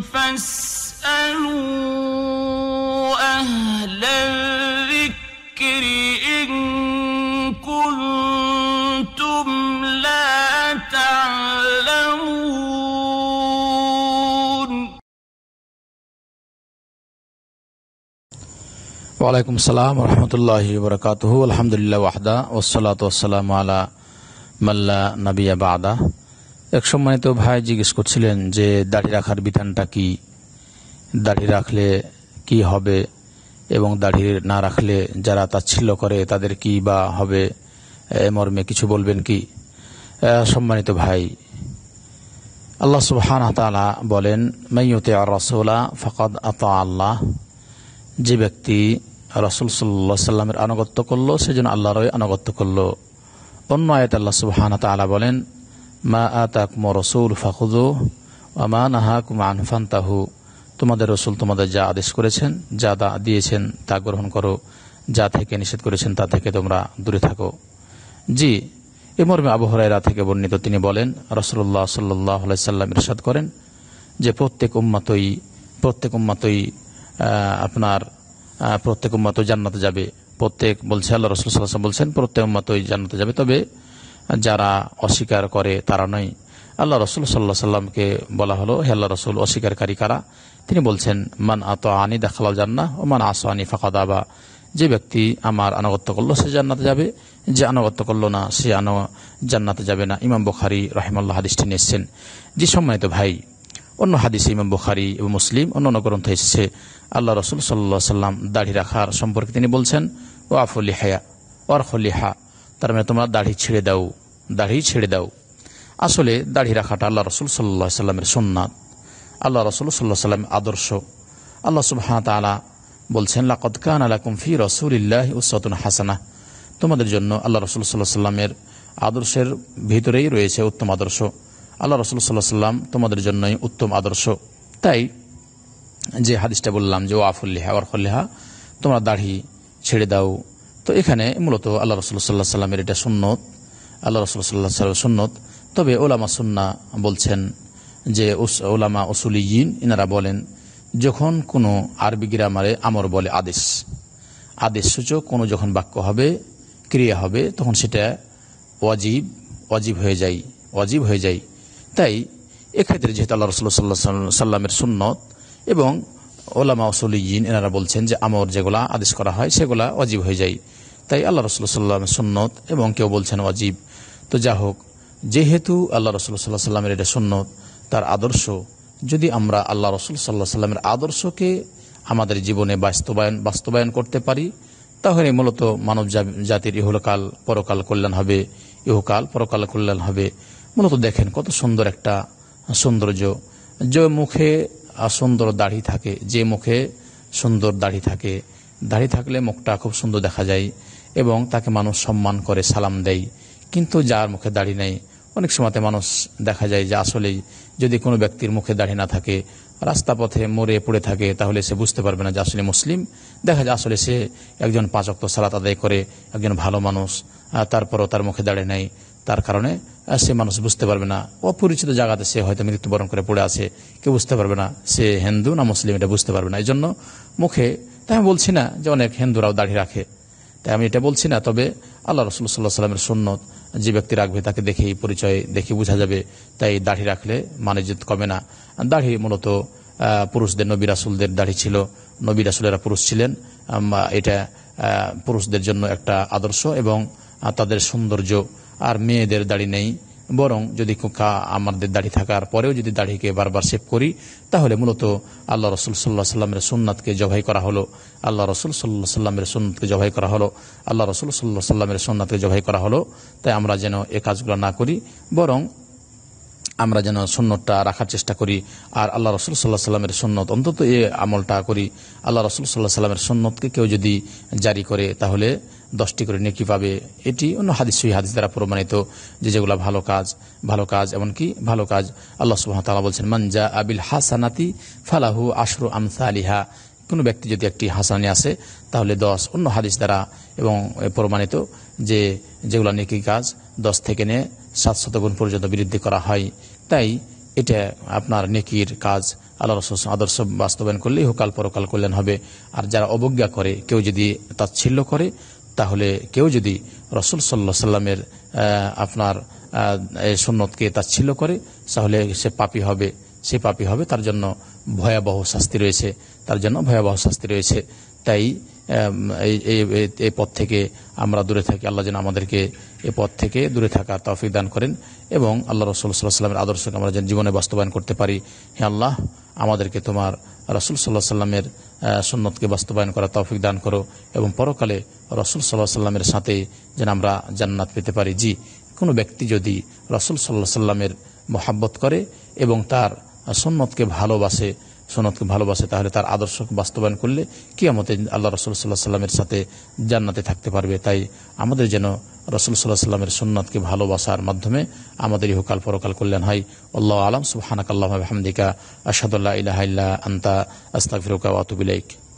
فاسألوا أهل الذكر إن كنتم لا تعلمون وعليكم السلام ورحمة الله وبركاته الحمد لله وحده والصلاة والسلام على من لا نبي بعده এক সম্মানিত ভাই জিজ্ঞেস করছিলেন যে দাড়ি রাখার বিধানটা কি দাড়ি রাখলে কি হবে এবং দাড়ি না রাখলে যারা তাচ্ছিল্য করে তাদের কি বা হবে মর্মে কিছু বলবেন কি সম্মানিত ভাই আল্লাহ সুহান বলেন মাইয়তে আর রসোলা ফকদ আতা আল্লাহ যে ব্যক্তি রসুল সাল্লা সাল্লামের আনুগত্য করল সেজন্য আল্লাহরই আনুগত্য করল অন্য আয়ত আল্লাহ সুহান আলা বলেন মা আতাক মরসুল ফাকুদু আমা নাহাকুম আনফান তাহু তোমাদের রসুল তোমাদের যা আদেশ করেছেন যা দা দিয়েছেন তা গ্রহণ করো যা থেকে নিষেধ করেছেন তা থেকে তোমরা দূরে থাকো জি এ মর্মে আবহরাইরা থেকে বর্ণিত তিনি বলেন রসুল্লাহ সাল্লাহ সাল্লাম ইরশাদ করেন যে প্রত্যেক উম্মাতই প্রত্যেক উম্মাতই আপনার প্রত্যেক উম্মাতই জান্নাতে যাবে প্রত্যেক বলছে আল্লাহ রসুল সাল্লাহ বলছেন প্রত্যেক উম্মাতই জান্নাতে যাবে তবে যারা অস্বীকার করে তারা নয় আল্লাহ রসুল সাল্লাহ সাল্লামকে বলা হলো হে আল্লাহ রসুল অস্বীকারী কারা তিনি বলছেন মান আত আনি দেখালাও জান্না ও মান আস আনি ফাঁকাদাবা যে ব্যক্তি আমার আনুগত্য করলো সে জান্নাতে যাবে যে আনুগত্য করলো না সে আনো জান্নাতে যাবে না ইমাম বুখারি রহিমাল্লাহ হাদিসটি নিয়েছেন যে সম্মানিত ভাই অন্য হাদিসে ইমাম বুখারি এবং মুসলিম অন্য অন্য গ্রন্থ এসেছে আল্লাহ রসুল সাল্লাহ সাল্লাম দাড়ি রাখার সম্পর্কে তিনি বলছেন ও আফুল্লিহায়া ওয়ারখলিহা তার মানে তোমরা দাড়ি ছেড়ে দাও দাড়ি ছেড়ে দাও আসলে দাড়ি রাখাটা আল্লাহ রসুল সাল্লা সাল্লামের সোননাথ আল্লাহ রসুল সাল্লাহ সাল্লাম আদর্শ আল্লাহ সুবহান তালা বলছেন লাকত কান আলা কুমফি ইল্লাহ উসাতুন হাসানা তোমাদের জন্য আল্লাহ রসুল সাল্লাহ সাল্লামের আদর্শের ভিতরেই রয়েছে উত্তম আদর্শ আল্লাহ রসুল সাল্লাহ সাল্লাম তোমাদের জন্যই উত্তম আদর্শ তাই যে হাদিসটা বললাম যে ও আফুল্লিহা ওয়ারফুল্লিহা তোমরা দাড়ি ছেড়ে দাও তো এখানে মূলত আল্লাহ রসুল্লাহ সাল্লামের এটা সুন্নত আল্লাহ রসুল্লাহ সাল্লাম সুন্নত তবে ওলামা সুন্না বলছেন যে ওলামা ইন ইনারা বলেন যখন কোনো আরবি গ্রামারে আমর বলে আদেশ আদেশ সূচক কোনো যখন বাক্য হবে ক্রিয়া হবে তখন সেটা ওয়াজিব ওয়াজিব হয়ে যায় ওয়াজিব হয়ে যায় তাই এক্ষেত্রে যেহেতু আল্লাহ রসুল্লাহ সাল্লাহ সাল্লামের সুন্নত এবং ওলামা ইন এনারা বলছেন যে আমর যেগুলা আদেশ করা হয় সেগুলা অজীব হয়ে যায় তাই আল্লাহ রসুল সন্ন্যত এবং কেউ বলছেন ওয়াজিব তো যা হোক যেহেতু আল্লাহ রসুল্লাহ সাল্লাহ সাল্লামের এটা সন্ন্যত তার আদর্শ যদি আমরা আল্লাহ রসুল সাল্লাহ সাল্লামের আদর্শকে আমাদের জীবনে বাস্তবায়ন বাস্তবায়ন করতে পারি তাহলে মূলত মানব জাতির ইহলকাল পরকাল কল্যাণ হবে ইহকাল পরকাল কল্যাণ হবে মূলত দেখেন কত সুন্দর একটা সৌন্দর্য যে মুখে সুন্দর দাড়ি থাকে যে মুখে সুন্দর দাড়ি থাকে দাড়ি থাকলে মুখটা খুব সুন্দর দেখা যায় এবং তাকে মানুষ সম্মান করে সালাম দেয় কিন্তু যার মুখে দাড়ি নেই অনেক সময়তে মানুষ দেখা যায় যে আসলেই যদি কোনো ব্যক্তির মুখে দাড়ি না থাকে রাস্তা পথে মরে পড়ে থাকে তাহলে সে বুঝতে পারবে না যে আসলে মুসলিম দেখা যায় আসলে সে একজন পাঁচক্ত সালাত আদায় করে একজন ভালো মানুষ তারপরও তার মুখে দাঁড়িয়ে নেয় তার কারণে সে মানুষ বুঝতে পারবে না অপরিচিত জায়গাতে সে হয়তো মৃত্যুবরণ করে পড়ে আছে কেউ বুঝতে পারবে না সে হিন্দু না মুসলিম এটা বুঝতে পারবে না এই জন্য মুখে তাই আমি বলছি না যে অনেক হিন্দুরাও দাড়ি রাখে তাই আমি এটা বলছি না তবে আল্লাহ রসুল সাল্লামের সুন্নত যে ব্যক্তি রাখবে তাকে দেখেই পরিচয় দেখে বোঝা যাবে তাই দাড়ি রাখলে মানে যেত কমে না দাড়ি মূলত পুরুষদের নবী রাসুলদের দাড়ি ছিল নবী রাসুলেরা পুরুষ ছিলেন এটা পুরুষদের জন্য একটা আদর্শ এবং তাদের সৌন্দর্য আর মেয়েদের দাড়ি নেই বরং যদি আমাদের দাড়ি থাকার পরেও যদি দাড়িকে বারবার সেভ করি তাহলে মূলত আল্লাহ রসুল সাল্লাহ সাল্লামের সুন্নাতকে জবাই করা হলো আল্লাহ রসুল সাল্লাহ সাল্লামের সুন্নাতকে জবাই করা হলো আল্লাহ রসুল সাল্লাহ সাল্লামের সুন্নাতকে জবাই করা হলো তাই আমরা যেন এ কাজগুলো না করি বরং আমরা যেন সুন্নতটা রাখার চেষ্টা করি আর আল্লাহ রসুল সাল্লাহ সাল্লামের সুন্নত অন্তত এ আমলটা করি আল্লাহ রসুল সাল্লাহ সাল্লামের সুন্নতকে কেউ যদি জারি করে তাহলে দশটি করে নেকি পাবে এটি অন্য হাদিস সহি হাদিস দ্বারা প্রমাণিত যে যেগুলো ভালো কাজ ভালো কাজ এমনকি ভালো কাজ আল্লাহ তালা বলছেন মানজা আবিল হাসানাতি ফালাহু আশরু আমসা আলিহা কোনো ব্যক্তি যদি একটি হাসানি আসে তাহলে দশ অন্য হাদিস দ্বারা এবং প্রমাণিত যে যেগুলো নেকি কাজ দশ থেকে নিয়ে সাত শতগুণ পর্যন্ত বৃদ্ধি করা হয় তাই এটা আপনার নেকির কাজ আল্লাহ রসুল আদর্শ বাস্তবায়ন করলেই হোকাল পরকাল কল্যাণ হবে আর যারা অবজ্ঞা করে কেউ যদি তাচ্ছিল্য করে তাহলে কেউ যদি রসুল সাল্লা সাল্লামের আপনার সন্ন্যতকে তাচ্ছিল করে তাহলে সে পাপি হবে সে পাপি হবে তার জন্য ভয়াবহ শাস্তি রয়েছে তার জন্য ভয়াবহ শাস্তি রয়েছে তাই এই পথ থেকে আমরা দূরে থাকি আল্লাহ যেন আমাদেরকে এ পথ থেকে দূরে থাকা তৌফিক দান করেন এবং আল্লাহ রসুল সাল্লামের আদর্শকে আমরা যেন জীবনে বাস্তবায়ন করতে পারি হে আল্লাহ আমাদেরকে তোমার রসুল সাল্লাহ সাল্লামের সুন্নতকে বাস্তবায়ন করা তৌফিক দান করো এবং পরকালে রসুল সাল্লাহ সাল্লামের সাথে যেন আমরা জান্নাত পেতে পারি জি কোনো ব্যক্তি যদি রসুল সাল্লাহ সাল্লামের মহাব্বত করে এবং তার সুন্নতকে ভালোবাসে সনদকে ভালোবাসে তাহলে তার আদর্শ বাস্তবায়ন করলে আমাদের আল্লাহ রসুল সাল্লাহ সাল্লামের সাথে জান্নাতে থাকতে পারবে তাই আমাদের যেন রসুল সাল্লাহ সাল্লামের সুন্নাতকে ভালোবাসার মাধ্যমে আমাদের ইহকাল পরকাল কল্যাণ হয় আল্লাহ আলম সুহানাকাল্লাহ হামদিকা আসাদুল্লাহ ইলাহাইল্লা আন্তা আস্তাফিরুকা ওয়াতুবিলাইক